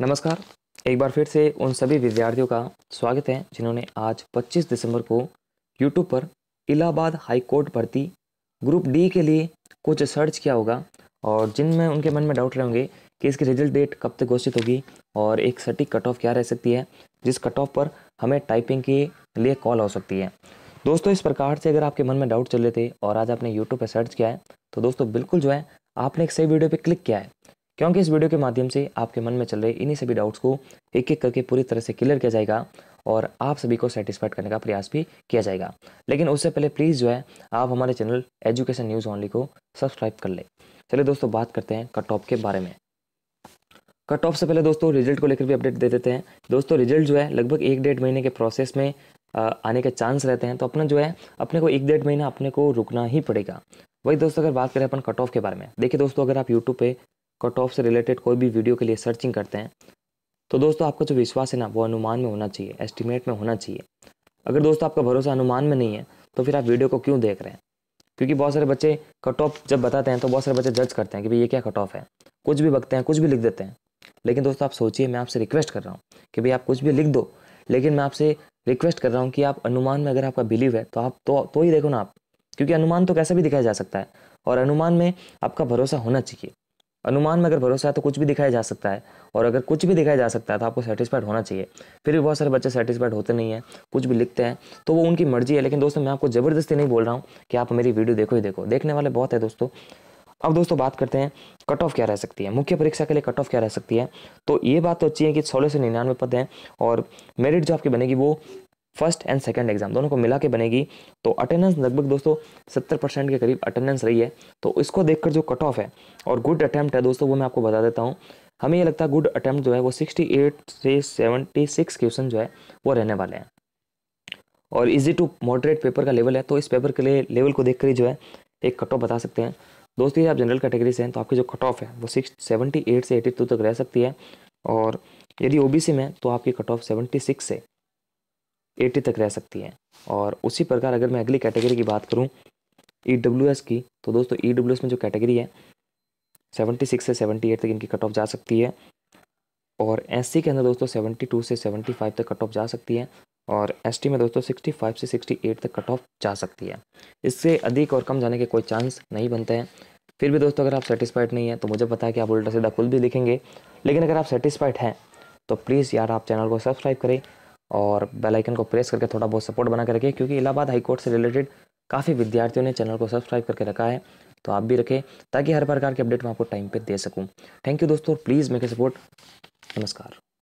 नमस्कार एक बार फिर से उन सभी विद्यार्थियों का स्वागत है जिन्होंने आज 25 दिसंबर को यूट्यूब पर इलाहाबाद हाई कोर्ट भर्ती ग्रुप डी के लिए कुछ सर्च किया होगा और जिनमें उनके मन में डाउट रहे होंगे कि इसकी रिजल्ट डेट कब तक घोषित होगी और एक सटीक कट ऑफ क्या रह सकती है जिस कट ऑफ पर हमें टाइपिंग के लिए कॉल हो सकती है दोस्तों इस प्रकार से अगर आपके मन में डाउट चल रहे थे और आज आपने यूट्यूब पर सर्च किया है तो दोस्तों बिल्कुल जो है आपने एक सही वीडियो पर क्लिक किया है क्योंकि इस वीडियो के माध्यम से आपके मन में चल रहे इन्हीं सभी डाउट्स को एक एक करके पूरी तरह से क्लियर किया जाएगा और आप सभी को सेटिस्फाइड करने का प्रयास भी किया जाएगा लेकिन उससे पहले प्लीज़ जो है आप हमारे चैनल एजुकेशन न्यूज़ ऑनली को सब्सक्राइब कर लें चलिए दोस्तों बात करते हैं कट ऑफ के बारे में कट ऑफ से पहले दोस्तों रिजल्ट को लेकर भी अपडेट दे देते हैं दोस्तों रिजल्ट जो है लगभग एक डेढ़ महीने के प्रोसेस में आने के चांस रहते हैं तो अपना जो है अपने को एक डेढ़ महीना अपने को रुकना ही पड़ेगा वही दोस्तों अगर बात करें अपन कट ऑफ के बारे में देखिए दोस्तों अगर आप यूट्यूब पे कट ऑफ से रिलेटेड कोई भी वीडियो के लिए सर्चिंग करते हैं तो दोस्तों आपका जो विश्वास है ना वो अनुमान में होना चाहिए एस्टिमेट में होना चाहिए अगर दोस्तों आपका भरोसा अनुमान में नहीं है तो फिर आप वीडियो को क्यों देख रहे हैं क्योंकि बहुत सारे बच्चे कट ऑफ जब बताते हैं तो बहुत सारे बच्चे जज करते हैं कि भाई ये क्या कट ऑफ है कुछ भी बकते हैं कुछ भी लिख देते हैं लेकिन दोस्तों आप सोचिए मैं आपसे रिक्वेस्ट कर रहा हूँ कि भाई आप कुछ भी लिख दो लेकिन मैं आपसे रिक्वेस्ट कर रहा हूँ कि आप अनुमान में अगर आपका बिलीव है तो आप तो तो ही देखो ना आप क्योंकि अनुमान तो कैसे भी दिखाया जा सकता है और अनुमान में आपका भरोसा होना चाहिए अनुमान में अगर भरोसा है तो कुछ भी दिखाया जा सकता है और अगर कुछ भी दिखाया जा सकता है तो आपको सेटिस्फाइड होना चाहिए फिर भी बहुत सारे बच्चे सेटिस्फाइड होते नहीं हैं कुछ भी लिखते हैं तो वो उनकी मर्जी है लेकिन दोस्तों मैं आपको ज़बरदस्ती नहीं बोल रहा हूँ कि आप मेरी वीडियो देखो ही देखो देखने वाले बहुत है दोस्तों अब दोस्तों बात करते हैं कट ऑफ क्या रह सकती है मुख्य परीक्षा के लिए कट ऑफ क्या रह सकती है तो ये बात तो अच्छी है कि सोलह से निन्यानवे पद हैं और मेरिट जो आपकी बनेगी वो फर्स्ट एंड सेकंड एग्जाम दोनों को मिला के बनेगी तो अटेंडेंस लगभग दोस्तों सत्तर परसेंट के करीब अटेंडेंस रही है तो इसको देखकर जो कट ऑफ है और गुड अटैम्प्ट है दोस्तों वो मैं आपको बता देता हूँ हमें ये लगता है गुड अटैम्प्ट जो है वो सिक्सटी एट से सेवेंटी सिक्स क्वेश्चन जो है वो रहने वाले हैं और इजी टू मॉडरेट पेपर का लेवल है तो इस पेपर के लिए लेवल को देख कर ही जो है एक कट ऑफ बता सकते हैं दोस्तों ये आप जनरल कैटेगरी से हैं तो आपकी जो कट ऑफ है वो सिक्स सेवेंटी एट से एटी टू तक रह सकती है और यदि ओ में तो आपकी कट ऑफ सेवेंटी सिक्स से एटी तक रह सकती है और उसी प्रकार अगर मैं अगली कैटेगरी की बात करूँ ई e डब्ल्यू एस की तो दोस्तों ई डब्ल्यू एस में जो कैटेगरी है सेवेंटी सिक्स से सेवेंटी एट तक इनकी कट ऑफ जा सकती है और एस सी के अंदर दोस्तों सेवेंटी टू से सेवेंटी फाइव तक कट ऑफ जा सकती है और एस टी में दोस्तों सिक्सटी फाइव से सिक्सटी एट तक कट ऑफ जा सकती है इससे अधिक और कम जाने के कोई चांस नहीं बनते हैं फिर भी दोस्तों अगर आप सेटिस्फाइड नहीं है तो मुझे पता है कि आप उल्टा सीधा खुद भी लिखेंगे लेकिन अगर आप सेटिस्फाइड हैं तो प्लीज़ यार आप चैनल को सब्सक्राइब करें और बेल आइकन को प्रेस करके थोड़ा बहुत सपोर्ट बना के रखिए क्योंकि इलाहाबाद हाई कोर्ट से रिलेटेड काफ़ी विद्यार्थियों ने चैनल को सब्सक्राइब करके रखा है तो आप भी रखें ताकि हर प्रकार के अपडेट मैं आपको टाइम पर दे सकूँ थैंक यू दोस्तों प्लीज़ मेरे सपोर्ट नमस्कार